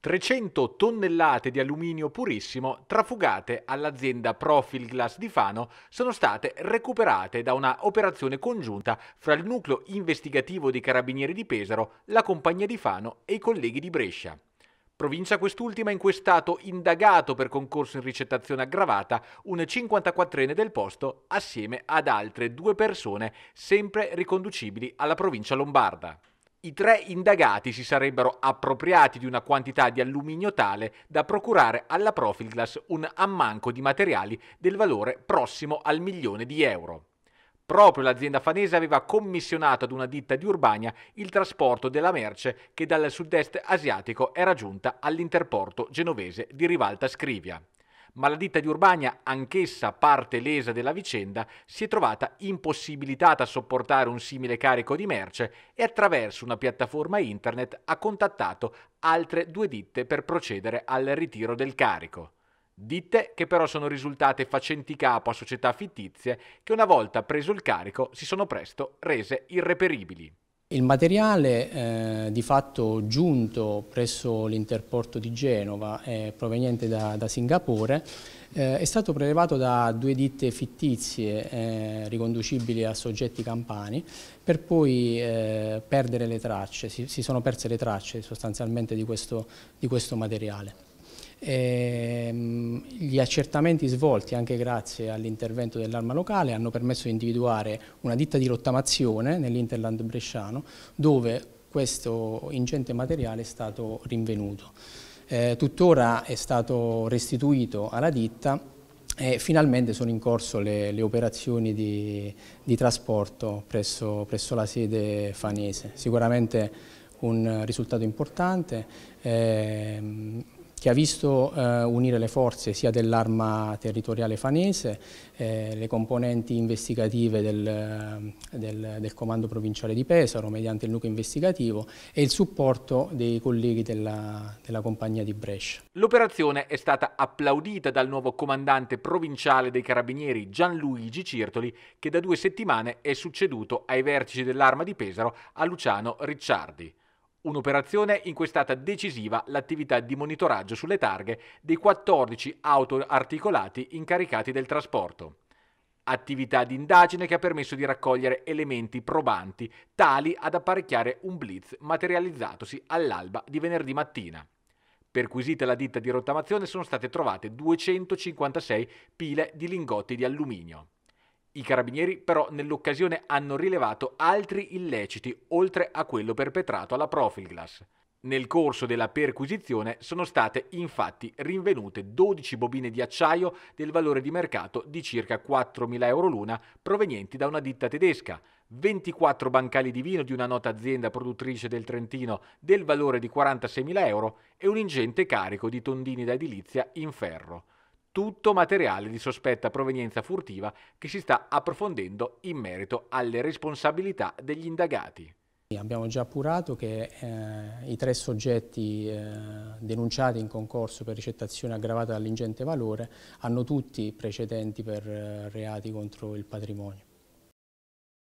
300 tonnellate di alluminio purissimo trafugate all'azienda Profil Glass di Fano sono state recuperate da una operazione congiunta fra il nucleo investigativo dei Carabinieri di Pesaro, la Compagnia di Fano e i colleghi di Brescia. Provincia quest'ultima in cui è stato indagato per concorso in ricettazione aggravata un 54enne del posto assieme ad altre due persone sempre riconducibili alla provincia lombarda. I tre indagati si sarebbero appropriati di una quantità di alluminio tale da procurare alla Profilglass un ammanco di materiali del valore prossimo al milione di euro. Proprio l'azienda fanese aveva commissionato ad una ditta di Urbania il trasporto della merce che dal sud-est asiatico era giunta all'interporto genovese di Rivalta Scrivia ma la ditta di Urbania, anch'essa parte lesa della vicenda, si è trovata impossibilitata a sopportare un simile carico di merce e attraverso una piattaforma internet ha contattato altre due ditte per procedere al ritiro del carico. Ditte che però sono risultate facenti capo a società fittizie che una volta preso il carico si sono presto rese irreperibili. Il materiale eh, di fatto giunto presso l'interporto di Genova e proveniente da, da Singapore eh, è stato prelevato da due ditte fittizie eh, riconducibili a soggetti campani per poi eh, perdere le tracce, si, si, sono perse le tracce sostanzialmente di questo, di questo materiale. Ehm, gli accertamenti svolti anche grazie all'intervento dell'arma locale hanno permesso di individuare una ditta di rottamazione nell'Interland bresciano dove questo ingente materiale è stato rinvenuto. Eh, tuttora è stato restituito alla ditta e finalmente sono in corso le, le operazioni di, di trasporto presso, presso la sede fanese. Sicuramente un risultato importante. Eh, che ha visto eh, unire le forze sia dell'arma territoriale fanese, eh, le componenti investigative del, eh, del, del, comando provinciale di Pesaro mediante il nucleo investigativo e il supporto dei colleghi della, della compagnia di Brescia. L'operazione è stata applaudita dal nuovo comandante provinciale dei carabinieri Gianluigi Cirtoli che da due settimane è succeduto ai vertici dell'arma di Pesaro a Luciano Ricciardi. Un'operazione in cui è stata decisiva l'attività di monitoraggio sulle targhe dei 14 auto articolati incaricati del trasporto. Attività di indagine che ha permesso di raccogliere elementi probanti tali ad apparecchiare un blitz materializzatosi all'alba di venerdì mattina. Perquisita la ditta di rottamazione sono state trovate 256 pile di lingotti di alluminio. I carabinieri però nell'occasione hanno rilevato altri illeciti oltre a quello perpetrato alla Profilglass. Nel corso della perquisizione sono state infatti rinvenute 12 bobine di acciaio del valore di mercato di circa 4.000 euro l'una provenienti da una ditta tedesca, 24 bancali di vino di una nota azienda produttrice del Trentino del valore di 46.000 euro e un ingente carico di tondini da edilizia in ferro tutto materiale di sospetta provenienza furtiva che si sta approfondendo in merito alle responsabilità degli indagati. Abbiamo già appurato che eh, i tre soggetti eh, denunciati in concorso per ricettazione aggravata dall'ingente valore hanno tutti precedenti per eh, reati contro il patrimonio.